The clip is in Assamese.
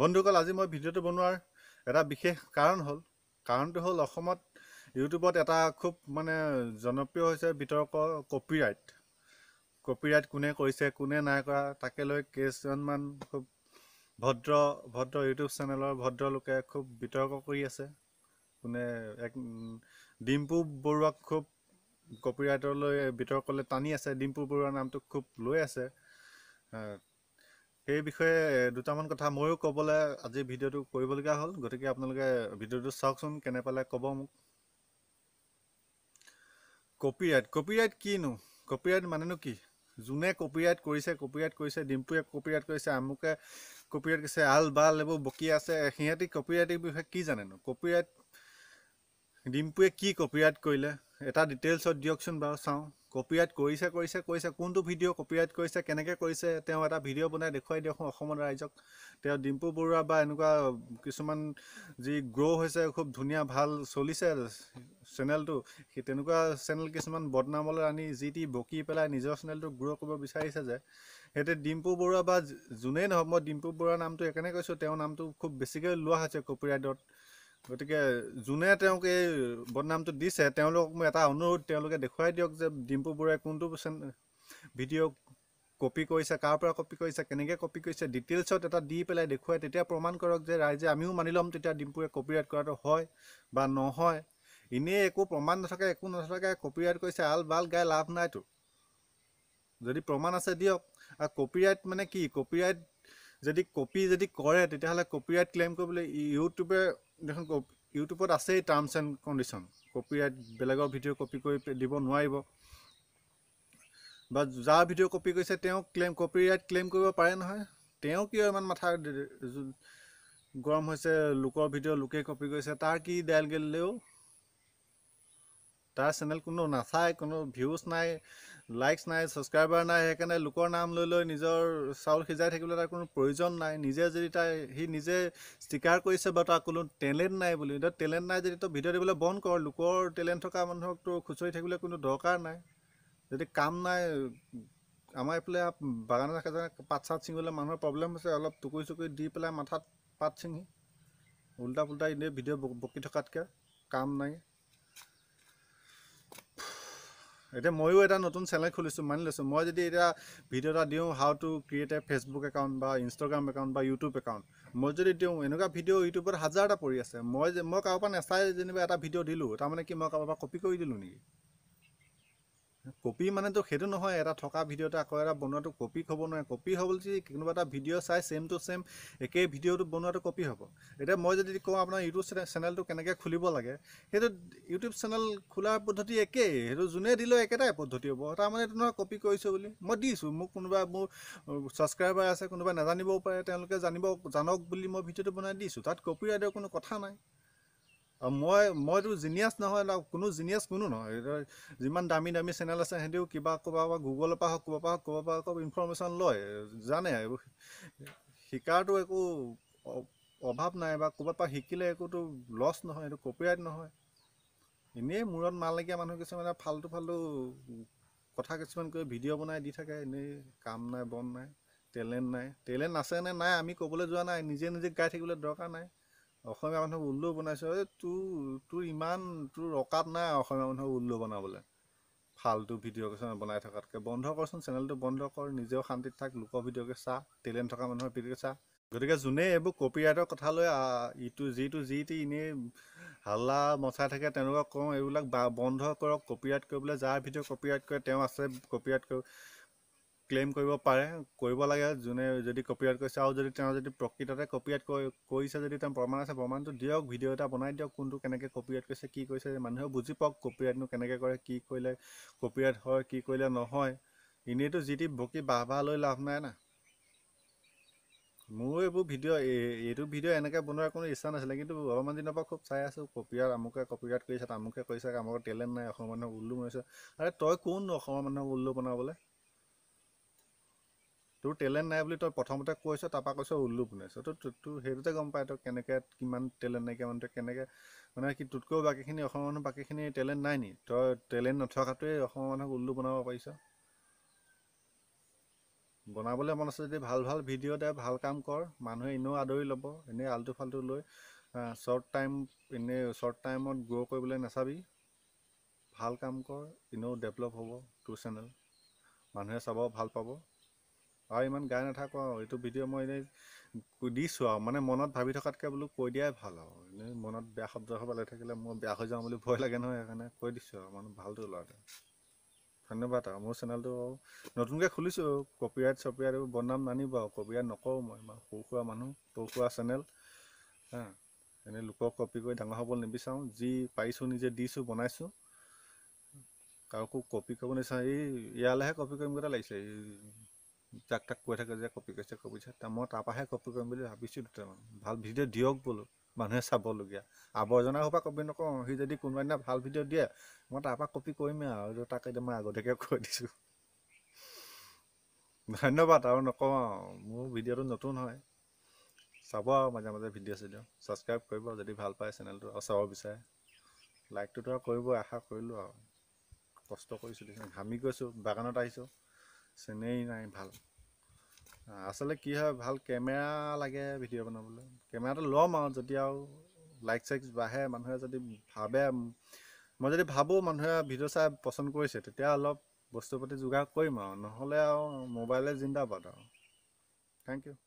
বন্ধুসকল আজি মই ভিডিঅ'টো বনোৱাৰ এটা বিশেষ কাৰণ হ'ল কাৰণটো হ'ল অসমত ইউটিউবত এটা খুব মানে জনপ্ৰিয় হৈছে বিতৰ্ক কপিৰাইট কপিৰাইট কোনে কৰিছে কোনে নাই কৰা তাকে লৈ কেইজনমান খুব ভদ্ৰ ভদ্ৰ ইউটিউব চেনেলৰ ভদ্ৰ লোকে খুব বিতৰ্ক কৰি আছে কোনে এক ডিম্পু বৰুৱাক খুব কপিৰাইটলৈ বিতৰ্কলৈ টানি আছে ডিম্পু বৰুৱাৰ নামটো খুব লৈ আছে সেই বিষয়ে দুটামান কথা ময়ো ক'বলৈ আজি ভিডিঅ'টো কৰিবলগীয়া হ'ল গতিকে আপোনালোকে ভিডিঅ'টো চাওকচোন কেনে পালে ক'ব মোক কপি ৰাইট কপি ৰাইট কিনো কপি ৰাইট মানেনো কি যোনে কপি ৰাইট কৰিছে কপি ৰাইট কৰিছে ডিম্পুৱে কপি ৰাইট কৰিছে আমুকে কপি ৰাইট কৰিছে আল বাল এইবোৰ বকি আছে সিহঁতি কপি ৰাইটিং বিষয়ে কি জানেনো কপি ৰাইট ডিম্পুৱে কি কপি ৰাইট কৰিলে এটা ডিটেইলছত দিয়কচোন বাৰু চাওঁ কপি কপিৰাইট কৰিছে কৰিছে কৰিছে কোনটো ভিডিঅ' কপি কপিৰাইট কৰিছে কেনেকৈ কৰিছে তেওঁ এটা ভিডিঅ' বনাই দেখুৱাই দিয়কচোন অসমৰ ৰাইজক তেওঁ ডিম্পু বৰুৱা বা এনেকুৱা কিছুমান যি গ্ৰ' হৈছে খুব ধুনীয়া ভাল চলিছে চেনেলটো সেই তেনেকুৱা চেনেল কিছুমান বদনামলৈ আনি যি টি বকি পেলাই নিজৰ চেনেলটো গ্ৰ' কৰিব বিচাৰিছে যে সেইটো ডিম্পু বৰুৱা বা যোনেই নহওক মই ডিম্পু বৰুৱাৰ নামটো একেনে কৈছোঁ তেওঁৰ নামটো খুব বেছিকৈ লোৱা হৈছে কপি কপিৰাইটত গতিকে যোনে তেওঁক এই বদনামটো দিছে তেওঁলোকক মই এটা অনুৰোধ তেওঁলোকে দেখুৱাই দিয়ক যে ডিম্পু বৰুৱাই কোনটো ভিডিঅ' কপি কৰিছে কাৰ পৰা কপি কৰিছে কেনেকৈ কপি কৰিছে ডিটেইলছত এটা দি পেলাই দেখুৱাই তেতিয়া প্ৰমাণ কৰক যে ৰাইজে আমিও মানি ল'ম তেতিয়া ডিম্পুৱে কপি ৰাইট কৰাটো হয় বা নহয় এনেই একো প্ৰমাণ নথকা একো নথকাকৈ কপি ৰাইট কৰিছে আল বাল গাই লাভ নাইতো যদি প্ৰমাণ আছে দিয়ক আৰু কপি ৰাইট মানে কি কপি ৰাইট যদি কপি যদি কৰে তেতিয়াহ'লে কপি ৰাইট ক্লেইম কৰিবলৈ ইউটিউবে দেখোন ইউটিউবত আছেই terms and condition copyright বেলেগৰ ভিডিঅ' কপি কৰি দিব নোৱাৰিব বা যাৰ ভিডিঅ' কপি কৰিছে তেওঁ ক্লেইম কপি ৰাইট ক্লেইম কৰিব পাৰে নহয় তেওঁ কিয় ইমান মাথা গৰম হৈছে লোকৰ ভিডিঅ' লোকে কপি কৰিছে তাৰ কি ডাইল গেলেও তাৰ চেনেল কোনো নাচায় কোনো ভিউজ নাই লাইকছ নাই ছাবস্ক্ৰাইবাৰ নাই সেইকাৰণে লোকৰ নাম লৈ লৈ নিজৰ চাউল সিজাই থাকিবলৈ তাৰ কোনো প্ৰয়োজন নাই নিজে যদি তাই সি নিজে স্বীকাৰ কৰিছে বা তাৰ কোনো টেলেণ্ট নাই বুলি এতিয়া টেলেণ্ট নাই যদি তই ভিডিঅ' দিবলৈ বন্ধ কৰ লোকৰ টেলেণ্ট থকা মানুহক তোৰ খুচৰি থাকিবলৈ কোনো দৰকাৰ নাই যদি কাম নাই আমাৰ এইফালে বাগানত ৰাখে যেনে পাত চাত ছিঙিবলৈ মানুহৰ প্ৰব্লেম হৈছে অলপ টুকুৰি চুকুৰি দি পেলাই মাথাত পাত ছিঙি ওল্টা পোল্টা এনেই ভিডিঅ' বকি থকাতকৈ কাম নাই এতিয়া ময়ো এটা নতুন চেনেল খুলিছোঁ মানি লৈছোঁ মই যদি এতিয়া ভিডিঅ' এটা দিওঁ how to create a Facebook account বা ইনষ্টাগ্ৰাম একাউণ্ট বা ইউটিউব একাউণ্ট মই যদি দিওঁ এনেকুৱা ভিডিঅ' ইউটিউবত হাজাৰটা পৰি আছে মই মই কাৰোবাৰ নেচাই যেনিবা এটা ভিডিঅ' দিলোঁ তাৰমানে কি মই কাৰোবাৰ কপি কৰি দিলোঁ নেকি কপি মানেতো সেইটো নহয় এটা থকা ভিডিঅ' এটা আকৌ এটা বনোৱাটো কপি হ'ব নোৱাৰে কপি হ'ব যদি কোনোবা এটা ভিডিঅ' চাই চেম টু ছেম একেই ভিডিঅ'টো বনোৱাটো কপি হ'ব এতিয়া মই যদি কওঁ আপোনাৰ ইউটিউব চেনেলটো কেনেকৈ খুলিব লাগে সেইটো ইউটিউব চেনেল খোলাৰ পদ্ধতি একেই সেইটো যোনে দিলেও একেটাই পদ্ধতি হ'ব তাৰমানে এইটো নহয় কপি কৰিছোঁ বুলি মই দিছোঁ মোক কোনোবা মোৰ ছাবস্ক্ৰাইবাৰ আছে কোনোবাই নাজানিবও পাৰে তেওঁলোকে জানিব জানক বুলি মই ভিডিঅ'টো বনাই দিছোঁ তাত কপি ৰাইডৰ কোনো কথা নাই মই মইতো জিনিয়াছ নহয় কোনো জিনিয়াছ কোনো নহয় যিমান দামী দামী চেনেল আছে সিহঁতিও কিবা ক'ৰবাৰ পৰা গুগলৰ পৰা হওক ক'ৰবাৰ পৰা হওক ক'ৰবাৰ পৰা হওক ইনফৰ্মেশ্যন লয় জানে এইবোৰ শিকাৰতো একো অভাৱ নাই বা ক'ৰবাৰ পৰা শিকিলে একোতো লছ নহয় এইটো কপিৰাইট নহয় এনেই মূৰত মাল মাললেগীয়া মানুহ কিছুমানে ফাল্টু ফাল্টু কথা কিছুমান কৈ ভিডিঅ' বনাই দি থাকে এনেই কাম নাই বন নাই টেলেণ্ট নাই টেলেণ্ট আছেনে নাই আমি ক'বলৈ যোৱা নাই নিজে নিজে গাই থাকিবলৈ দৰকাৰ নাই অসমীয়া মানুহক উল্লু বনাইছ এই তোৰ তোৰ ইমান তোৰ অকাত নাই অসমীয়া মানুহক উল্লু বনাবলৈ ফাল্টু ভিডিঅ' কেইচন বনাই থকাতকৈ বন্ধ কৰচোন চেনেলটো বন্ধ কৰ নিজেও শান্তিত থাক লোকৰ ভিডিঅ'কে চা টেলেণ্ট থকা মানুহৰ ভিডিঅ'কে চা গতিকে যোনে এইবোৰ কপি ৰাইটৰ কথা লৈ ইটো যিটো যি টি এনেই হাল্লা মচাই থাকে তেওঁলোকক কওঁ এইবিলাক বন্ধ কৰক কপি ৰাইট কৰিবলৈ যাৰ ভিডিঅ' কপি ৰাইট কৰে তেওঁ আছে কপি ৰাইট কৰিব ক্লেইম কৰিব পাৰে কৰিব লাগে যোনে যদি কপি কপিৰাইট কৰিছে আৰু যদি তেওঁ যদি প্ৰকৃততে কপিৰাইট কৰি কৰিছে যদি তেওঁ প্ৰমাণ আছে প্ৰমাণটো দিয়ক ভিডিঅ' এটা বনাই দিয়ক কোনটো কেনেকৈ কপিৰাইট কৰিছে কি কৰিছে মানুহেও বুজি পাওক কপি কপিৰাইটনো কেনেকৈ কৰে কি কৰিলে কপি কপিৰাইট হয় কি কৰিলে নহয় এনেইতো যি টি বকি বাহ বাহ লৈ লাভ নাই না মোৰ এইবোৰ ভিডিঅ' এইটো ভিডিঅ' এনেকৈ বনোৱাৰ কোনো ইচ্ছা নাছিলে কিন্তু অলপমান দিনৰ পৰা খুব চাই আছোঁ কপিৰাইট আমুকে কপি কপিৰাইট কৰিছে তামুকে কৰিছে আমাৰ টেলেণ্ট নাই অসমৰ মানুহক উল্লু মাৰিছে আৰে তই কোননো অসমৰ মানুহক উল্লু বনাবলৈ তোৰ টেলেণ্ট নাই বুলি তই প্ৰথমতে কৈছ তাৰপৰা কৈছ উল্লু বনাইছ তো তোৰ সেইটোতে গম পাই তই কেনেকৈ কিমান টেলেণ্ট নাইকিয়া কিমান তই কেনেকৈ মানে কি তোতকৈও বাকীখিনি অসমৰ মানুহ বাকীখিনি টেলেণ্ট নাই নি তই টেলেণ্ট নথকাটোৱে অসমৰ মানুহক উল্লু বনাব পাৰিছ বনাবলৈ মন আছে যদি ভাল ভাল ভিডিঅ' দে ভাল কাম কৰ মানুহে এনেও আদৰি ল'ব এনেই আলটো ফাল্টু লৈ শ্বৰ্ট টাইম এনেই শ্বৰ্ট টাইমত গ্ৰ' কৰিবলৈ নাচাবি ভাল কাম কৰ এনেও ডেভেলপ হ'ব তোৰ চেনেল মানুহে চাব ভাল পাব আৰু ইমান গাই নাথাকোঁ আৰু এইটো ভিডিঅ' মই এনেই দিছোঁ আৰু মানে মনত ভাবি থকাতকৈ বোলো কৈ দিয়াই ভাল আৰু এনেই মনত বেয়া শব্দ হ'ব লাগি থাকিলে মই বেয়া হৈ যাওঁ বুলি ভয় লাগে নহয় সেইকাৰণে কৈ দিছোঁ আৰু মানে ভালটো ল'ৰাটো ধন্যবাদ আৰু মোৰ চেনেলটো আৰু নতুনকৈ খুলিছোঁ কপিৰাইট ৰাইট এইবোৰ বদনাম নানিব আৰু কপি ৰাইট নকৰোঁ মই ইমান সৰু সুৰা মানুহ সৰু সুৰা চেনেল হা এনেই লোকক কপি কৰি ডাঙৰ হ'বলৈ নিবিচাৰোঁ যি পাৰিছোঁ নিজে দিছোঁ বনাইছোঁ কাকো কপি কৰিব নিচাৰোঁ এই ইয়ালেহে কপি কৰিম কথা লাগিছে এই যাক তাক কৈ থাকে যে কপি কৰিছে কপি কৈছে মই তাৰপৰাহে কপি কৰিম বুলি ভাবিছোঁ দুটামান ভাল ভিডিঅ' দিয়ক বোলো মানুহে চাবলগীয়া আৱৰ্জনা সোপা কপি নকৰোঁ সি যদি কোনোবা দিনা ভাল ভিডিঅ' দিয়ে মই তাৰপৰা কপি কৰিমেই আৰু তাক এতিয়া মই আগতীয়াকৈ কৈ দিছোঁ ধন্যবাদ আৰু নকওঁ আৰু মোৰ ভিডিঅ'টো নতুন হয় চাব আৰু মাজে মাজে ভিডিঅ' চিডিঅ' ছাবস্ক্ৰাইব কৰিব যদি ভাল পায় চেনেলটো আৰু চাব বিচাৰে লাইকটোতো আৰু কৰিব আশা কৰিলোঁ আৰু কষ্ট কৰিছোঁ ঘামি গৈছোঁ বাগানত আহিছোঁ চেনেই নাই ভাল আচলতে কি হয় ভাল কেমেৰা লাগে ভিডিঅ' বনাবলৈ কেমেৰাটো ল'ম আৰু যদি আৰু লাইক চাইক বাঢ়ে মানুহে যদি ভাবে মই যদি ভাবোঁ মানুহে ভিডিঅ' চাই পচন্দ কৰিছে তেতিয়া অলপ বস্তু পাতি যোগাৰ কৰিম আৰু নহ'লে আৰু মোবাইলে জিন্দাবাদ আৰু থেংক ইউ